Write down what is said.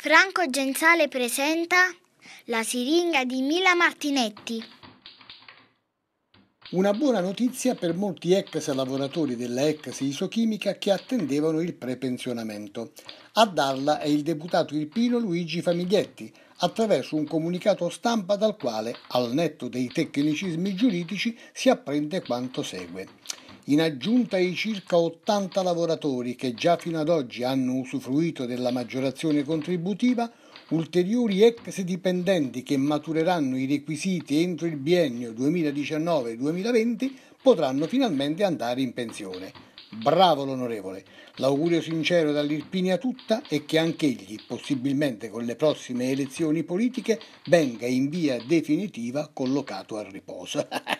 Franco Genzale presenta La siringa di Mila Martinetti. Una buona notizia per molti ex lavoratori della ex isochimica che attendevano il prepensionamento. A darla è il deputato irpino Luigi Famiglietti, attraverso un comunicato stampa dal quale, al netto dei tecnicismi giuridici, si apprende quanto segue in aggiunta ai circa 80 lavoratori che già fino ad oggi hanno usufruito della maggiorazione contributiva, ulteriori ex dipendenti che matureranno i requisiti entro il biennio 2019-2020 potranno finalmente andare in pensione. Bravo l'onorevole, l'augurio sincero dall'Irpinia tutta è che anch'egli, possibilmente con le prossime elezioni politiche, venga in via definitiva collocato a riposo.